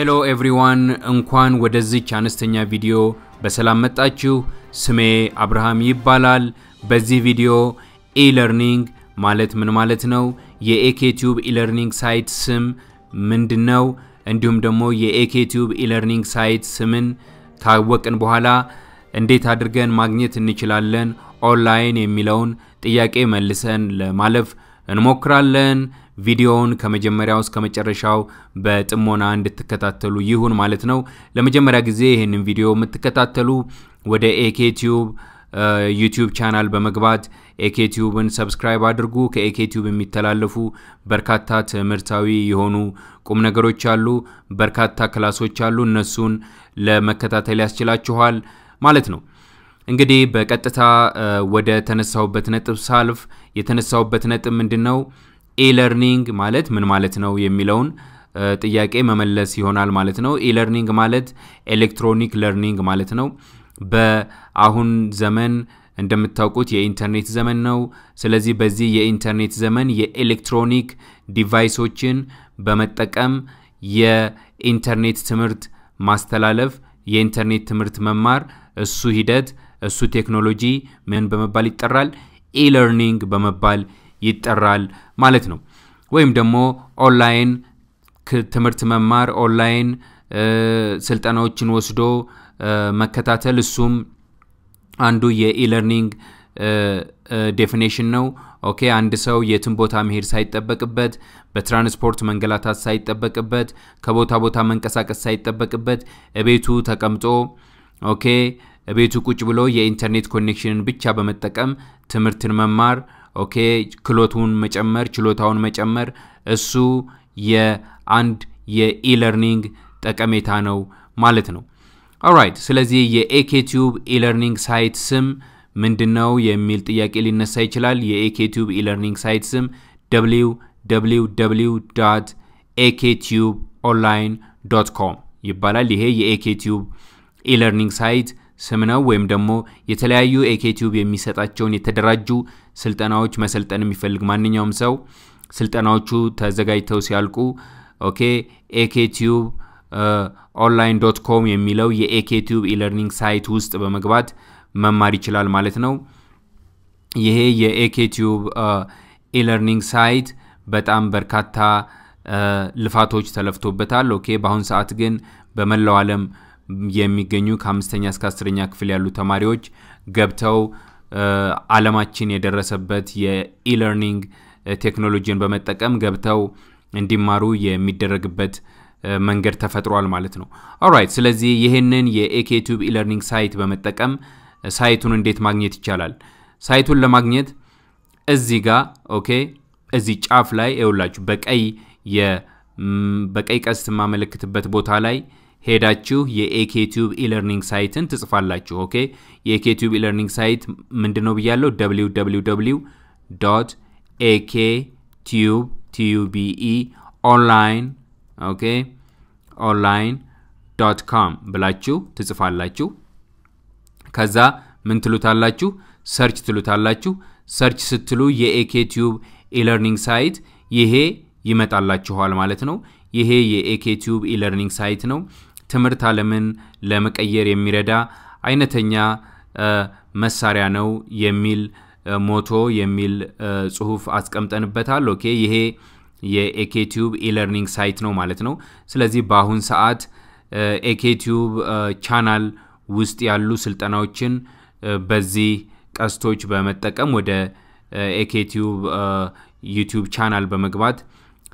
ሄሎ ኤቭሪዋን እንኳን ወደዚች አነስተኛ ቪዲዮ በሰላም መጣችሁ። ስሜ አብርሃም ይባላል። በዚህ ቪዲዮ ኢለርኒንግ ማለት ምን ማለት ነው፣ የኤኬቲዩብ ኢለርኒንግ ሳይት ስም ምንድን ነው፣ እንዲሁም ደግሞ የኤኬቲዩብ ኢለርኒንግ ሳይት ስምን ካወቅን በኋላ እንዴት አድርገን ማግኘት እንችላለን ኦንላይን የሚለውን ጥያቄ መልሰን ለማለፍ እንሞክራለን። ቪዲዮውን ከመጀመሪያው እስከ መጨረሻው በጥሞና እንድትከታተሉ ይሁን ማለት ነው። ለመጀመሪያ ጊዜ ይህንን ቪዲዮ የምትከታተሉ ወደ ኤኬቲዩብ ዩቲዩብ ቻናል በመግባት ኤኬቲዩብን ሰብስክራይብ አድርጉ። ከኤኬቲዩብ የሚተላለፉ በርካታ ትምህርታዊ የሆኑ ቁም ነገሮች አሉ፣ በርካታ ክላሶች አሉ። እነሱን ለመከታተል ያስችላችኋል ማለት ነው። እንግዲህ በቀጥታ ወደ ተነሳሁበት ነጥብ ሳልፍ የተነሳሁበት ነጥብ ምንድን ነው? ኤለርኒንግ ማለት ምን ማለት ነው የሚለውን ጥያቄ መመለስ ይሆናል ማለት ነው። ኢለርኒንግ ማለት ኤሌክትሮኒክ ለርኒንግ ማለት ነው። በአሁን ዘመን እንደምታውቁት የኢንተርኔት ዘመን ነው። ስለዚህ በዚህ የኢንተርኔት ዘመን የኤሌክትሮኒክ ዲቫይሶችን በመጠቀም የኢንተርኔት ትምህርት ማስተላለፍ፣ የኢንተርኔት ትምህርት መማር፣ እሱ ሂደት፣ እሱ ቴክኖሎጂ ምን በመባል ይጠራል? ኢለርኒንግ በመባል ይጠራል ማለት ነው። ወይም ደግሞ ኦንላይን ትምህርት መማር፣ ኦንላይን ስልጠናዎችን ወስዶ መከታተል እሱም አንዱ የኢለርኒንግ ዴፊኔሽን ነው። ኦኬ አንድ ሰው የትም ቦታ መሄድ ሳይጠበቅበት በትራንስፖርት መንገላታት ሳይጠበቅበት ከቦታ ቦታ መንቀሳቀስ ሳይጠበቅበት እቤቱ ተቀምጦ ኦኬ እቤቱ ቁጭ ብሎ የኢንተርኔት ኮኔክሽንን ብቻ በመጠቀም ትምህርትን መማር ኦኬ ክሎቱን መጨመር ችሎታውን መጨመር እሱ የአንድ የኢለርኒንግ ጠቀሜታ ነው ማለት ነው። ኦራይት ስለዚህ የኤኬቲዩብ ኢለርኒንግ ሳይት ስም ምንድን ነው የሚል ጥያቄ ሊነሳ ይችላል። የኤኬቲዩብ ኢለርኒንግ ሳይት ስም ደብሊው ደብሊው ደብሊው ዳት ኤኬቲዩብ ኦንላይን ዶት ኮም ይባላል። ይሄ የኤኬቲዩብ ኢለርኒንግ ሳይት ስም ነው ወይም ደግሞ የተለያዩ ኤኬቲዩብ የሚሰጣቸውን የተደራጁ ስልጠናዎች መሰልጠን የሚፈልግ ማንኛውም ሰው ስልጠናዎቹ ተዘጋጅተው ሲያልቁ ኦኬ ኤኬቲዩብ ኦንላይን ዶት ኮም የሚለው የኤኬቲዩብ ኢለርኒንግ ሳይት ውስጥ በመግባት መማር ይችላል ማለት ነው። ይሄ የኤኬቲዩብ ኢለርኒንግ ሳይት በጣም በርካታ ልፋቶች ተለፍቶበታል። ኦኬ በአሁን ሰዓት ግን በመላው ዓለም የሚገኙ ከአምስተኛ እስከ አስረኛ ክፍል ያሉ ተማሪዎች ገብተው አለማችን የደረሰበት የኢለርኒንግ ቴክኖሎጂን በመጠቀም ገብተው እንዲማሩ የሚደረግበት መንገድ ተፈጥሯል ማለት ነው። ኦራይት፣ ስለዚህ ይህንን የኤኬቱብ ኢለርኒንግ ሳይት በመጠቀም ሳይቱን እንዴት ማግኘት ይቻላል? ሳይቱን ለማግኘት እዚህ ጋር ኦኬ፣ እዚህ ጫፍ ላይ ይውላችሁ በቀይ በቀይ ቀስት የማመለክትበት ቦታ ላይ ሄዳችሁ የኤኬቲዩብ ኢለርኒንግ ሳይትን ትጽፋላችሁ። ኦኬ የኤኬቲዩብ ኢለርኒንግ ሳይት ምንድን ነው ብያለው? ደብሊው ደብሊው ደብሊው ዶት ኤኬ ቲዩብ ቲዩቢኢ ኦንላይን ኦኬ ኦንላይን ዶት ካም ብላችሁ ትጽፋላችሁ። ከዛ ምን ትሉታላችሁ? ሰርች ትሉታላችሁ። ሰርች ስትሉ የኤኬ ቲዩብ ኢለርኒንግ ሳይት ይሄ ይመጣላችኋል ማለት ነው። ይሄ የኤኬ ቲዩብ ኢለርኒንግ ሳይት ነው። ትምህርት ዓለምን ለመቀየር የሚረዳ አይነተኛ መሳሪያ ነው የሚል ሞቶ የሚል ጽሁፍ አስቀምጠንበታል። ኦኬ ይሄ የኤኬቲዩብ ኢለርኒንግ ሳይት ነው ማለት ነው። ስለዚህ በአሁን ሰዓት ኤኬቲዩብ ቻናል ውስጥ ያሉ ስልጠናዎችን በዚህ ቀስቶች በመጠቀም ወደ ኤኬቲዩብ ዩቲዩብ ቻናል በመግባት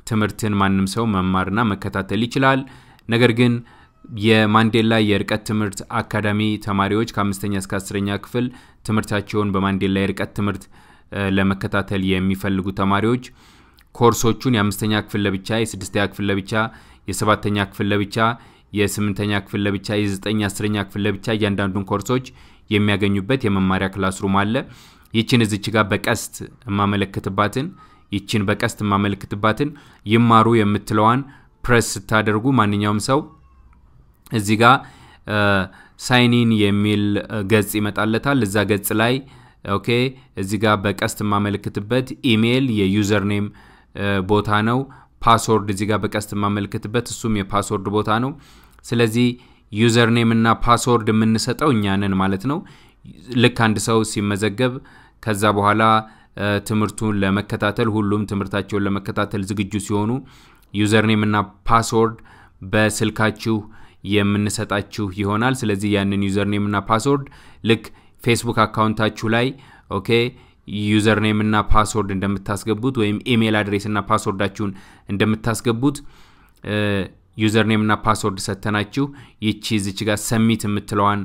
ትምህርትን ማንም ሰው መማርና መከታተል ይችላል። ነገር ግን የማንዴላ የርቀት ትምህርት አካዳሚ ተማሪዎች ከአምስተኛ እስከ አስረኛ ክፍል ትምህርታቸውን በማንዴላ የርቀት ትምህርት ለመከታተል የሚፈልጉ ተማሪዎች ኮርሶቹን የአምስተኛ ክፍል ለብቻ፣ የስድስተኛ ክፍል ለብቻ፣ የሰባተኛ ክፍል ለብቻ፣ የስምንተኛ ክፍል ለብቻ፣ የዘጠኝ አስረኛ ክፍል ለብቻ እያንዳንዱን ኮርሶች የሚያገኙበት የመማሪያ ክላስሩም አለ። ይችን እዚች ጋር በቀስት የማመለክትባትን ይችን በቀስት የማመለክትባትን ይማሩ የምትለዋን ፕረስ ስታደርጉ ማንኛውም ሰው እዚ ጋ ሳይኒን የሚል ገጽ ይመጣለታል። እዛ ገጽ ላይ ኦኬ፣ እዚህ በቀስት የማመልክትበት ኢሜይል የዩዘር ኔም ቦታ ነው። ፓስወርድ እዚ ጋ በቀስት የማመልክትበት እሱም የፓስወርድ ቦታ ነው። ስለዚህ ዩዘርኔም እና ፓስወርድ የምንሰጠው እኛንን ማለት ነው። ልክ አንድ ሰው ሲመዘገብ ከዛ በኋላ ትምህርቱን ለመከታተል ሁሉም ትምህርታቸውን ለመከታተል ዝግጁ ሲሆኑ ዩዘርኔም እና ፓስወርድ በስልካችሁ የምንሰጣችሁ ይሆናል። ስለዚህ ያንን ዩዘር ኔም እና ፓስወርድ ልክ ፌስቡክ አካውንታችሁ ላይ ኦኬ ዩዘርኔም ኔም እና ፓስወርድ እንደምታስገቡት ወይም ኢሜል አድሬስ እና ፓስወርዳችሁን እንደምታስገቡት ዩዘር ኔም እና ፓስወርድ ሰጥተናችሁ ይቺ ዝች ጋር ሰሚት የምትለዋን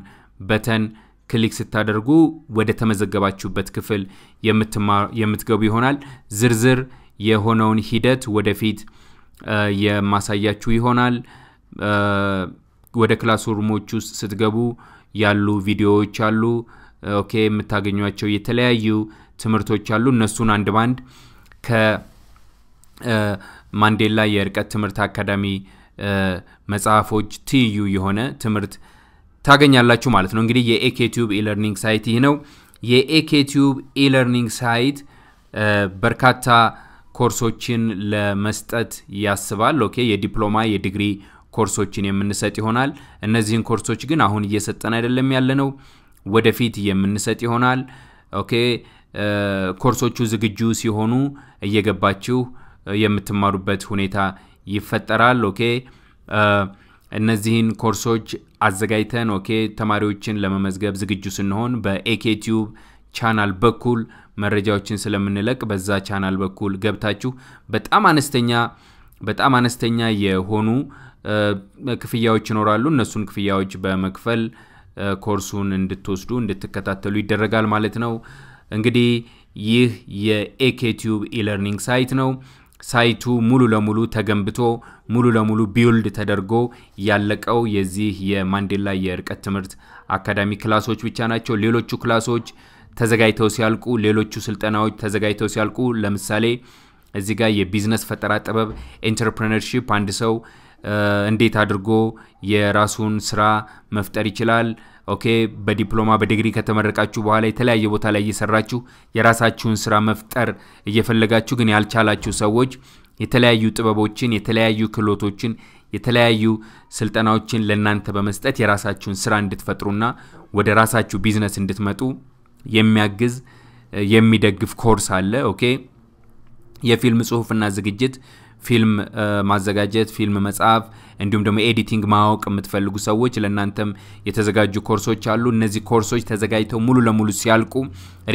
በተን ክሊክ ስታደርጉ ወደ ተመዘገባችሁበት ክፍል የምትገቡ ይሆናል። ዝርዝር የሆነውን ሂደት ወደፊት የማሳያችሁ ይሆናል። ወደ ክላስ ሩሞች ውስጥ ስትገቡ ያሉ ቪዲዮዎች አሉ። ኦኬ የምታገኟቸው የተለያዩ ትምህርቶች አሉ። እነሱን አንድ ባንድ ከማንዴላ የርቀት ትምህርት አካዳሚ መጽሐፎች ትይዩ የሆነ ትምህርት ታገኛላችሁ ማለት ነው። እንግዲህ የኤኬ ቲዩብ ኢለርኒንግ ሳይት ይህ ነው። የኤኬ ቲዩብ ኢለርኒንግ ሳይት በርካታ ኮርሶችን ለመስጠት ያስባል። ኦኬ የዲፕሎማ የዲግሪ ኮርሶችን የምንሰጥ ይሆናል። እነዚህን ኮርሶች ግን አሁን እየሰጠን አይደለም ያለነው፣ ወደፊት የምንሰጥ ይሆናል። ኦኬ ኮርሶቹ ዝግጁ ሲሆኑ እየገባችሁ የምትማሩበት ሁኔታ ይፈጠራል። ኦኬ እነዚህን ኮርሶች አዘጋጅተን ኦኬ ተማሪዎችን ለመመዝገብ ዝግጁ ስንሆን በኤኬቲዩብ ቻናል በኩል መረጃዎችን ስለምንለቅ በዛ ቻናል በኩል ገብታችሁ በጣም አነስተኛ በጣም አነስተኛ የሆኑ ክፍያዎች ይኖራሉ። እነሱን ክፍያዎች በመክፈል ኮርሱን እንድትወስዱ እንድትከታተሉ ይደረጋል ማለት ነው። እንግዲህ ይህ የኤኬቲዩብ ኢለርኒንግ ሳይት ነው። ሳይቱ ሙሉ ለሙሉ ተገንብቶ ሙሉ ለሙሉ ቢውልድ ተደርጎ ያለቀው የዚህ የማንዴላ የርቀት ትምህርት አካዳሚ ክላሶች ብቻ ናቸው። ሌሎቹ ክላሶች ተዘጋጅተው ሲያልቁ፣ ሌሎቹ ስልጠናዎች ተዘጋጅተው ሲያልቁ ለምሳሌ እዚህ ጋር የቢዝነስ ፈጠራ ጥበብ ኤንተርፕረነርሺፕ አንድ ሰው እንዴት አድርጎ የራሱን ስራ መፍጠር ይችላል። ኦኬ በዲፕሎማ በዲግሪ ከተመረቃችሁ በኋላ የተለያየ ቦታ ላይ እየሰራችሁ የራሳችሁን ስራ መፍጠር እየፈለጋችሁ ግን ያልቻላችሁ ሰዎች የተለያዩ ጥበቦችን፣ የተለያዩ ክህሎቶችን፣ የተለያዩ ስልጠናዎችን ለእናንተ በመስጠት የራሳችሁን ስራ እንድትፈጥሩና ወደ ራሳችሁ ቢዝነስ እንድትመጡ የሚያግዝ የሚደግፍ ኮርስ አለ። ኦኬ የፊልም ጽሁፍና ዝግጅት፣ ፊልም ማዘጋጀት፣ ፊልም መጽሐፍ እንዲሁም ደግሞ ኤዲቲንግ ማወቅ የምትፈልጉ ሰዎች ለእናንተም የተዘጋጁ ኮርሶች አሉ። እነዚህ ኮርሶች ተዘጋጅተው ሙሉ ለሙሉ ሲያልቁ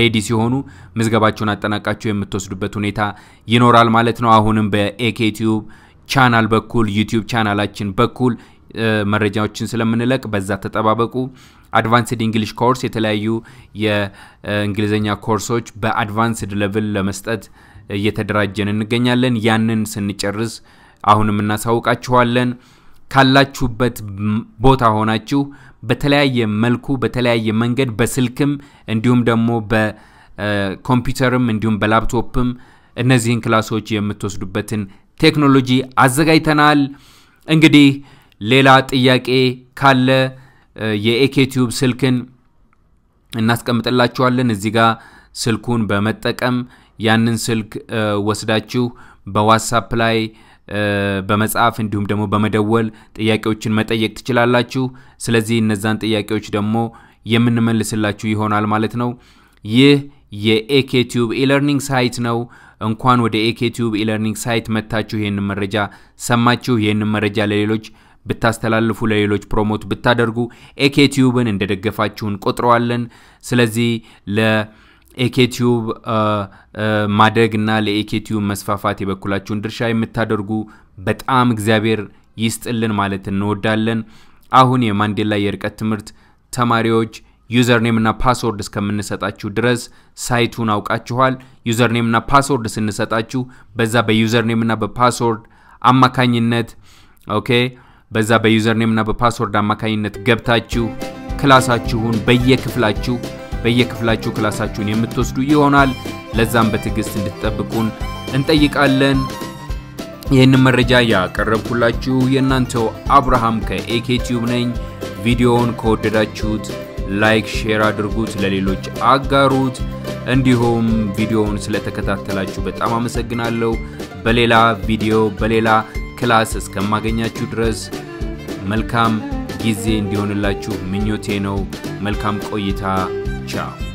ሬዲ ሲሆኑ ምዝገባቸውን አጠናቃቸው የምትወስዱበት ሁኔታ ይኖራል ማለት ነው። አሁንም በኤኬቲዩብ ቻናል በኩል ዩቲዩብ ቻናላችን በኩል መረጃዎችን ስለምንለቅ በዛ ተጠባበቁ። አድቫንስድ እንግሊሽ ኮርስ የተለያዩ የእንግሊዝኛ ኮርሶች በአድቫንስድ ሌቭል ለመስጠት እየተደራጀን እንገኛለን። ያንን ስንጨርስ አሁንም እናሳውቃችኋለን። ካላችሁበት ቦታ ሆናችሁ በተለያየ መልኩ በተለያየ መንገድ በስልክም እንዲሁም ደግሞ በኮምፒውተርም እንዲሁም በላፕቶፕም እነዚህን ክላሶች የምትወስዱበትን ቴክኖሎጂ አዘጋጅተናል። እንግዲህ ሌላ ጥያቄ ካለ የኤኬቲዩብ ስልክን እናስቀምጥላችኋለን። እዚህ ጋር ስልኩን በመጠቀም ያንን ስልክ ወስዳችሁ በዋትሳፕ ላይ በመጻፍ እንዲሁም ደግሞ በመደወል ጥያቄዎችን መጠየቅ ትችላላችሁ። ስለዚህ እነዛን ጥያቄዎች ደግሞ የምንመልስላችሁ ይሆናል ማለት ነው። ይህ የኤኬቲዩብ ኢለርኒንግ ሳይት ነው። እንኳን ወደ ኤኬቲዩብ ኢለርኒንግ ሳይት መታችሁ ይህንን መረጃ ሰማችሁ። ይህንን መረጃ ለሌሎች ብታስተላልፉ ለሌሎች ፕሮሞት ብታደርጉ ኤኬቲዩብን እንደደገፋችሁን ቆጥረዋለን። ስለዚህ ለ ኤኬቲዩብ ማደግና ለኤኬቲዩብ መስፋፋት የበኩላችሁን ድርሻ የምታደርጉ በጣም እግዚአብሔር ይስጥልን ማለት እንወዳለን። አሁን የማንዴላ የርቀት ትምህርት ተማሪዎች ዩዘርኔም እና ፓስወርድ እስከምንሰጣችሁ ድረስ ሳይቱን አውቃችኋል። ዩዘርኔም እና ፓስወርድ ስንሰጣችሁ በዛ በዩዘርኔም እና በፓስወርድ አማካኝነት ኦኬ፣ በዛ በዩዘርኔም እና በፓስወርድ አማካኝነት ገብታችሁ ክላሳችሁን በየክፍላችሁ በየክፍላችሁ ክላሳችሁን የምትወስዱ ይሆናል። ለዛም በትዕግስት እንድትጠብቁን እንጠይቃለን። ይህንን መረጃ ያቀረብኩላችሁ የእናንተው አብርሃም ከኤኬቲዩብ ነኝ። ቪዲዮውን ከወደዳችሁት ላይክ፣ ሼር አድርጉት፣ ለሌሎች አጋሩት። እንዲሁም ቪዲዮውን ስለተከታተላችሁ በጣም አመሰግናለሁ። በሌላ ቪዲዮ በሌላ ክላስ እስከማገኛችሁ ድረስ መልካም ጊዜ እንዲሆንላችሁ ምኞቴ ነው። መልካም ቆይታ Tchau.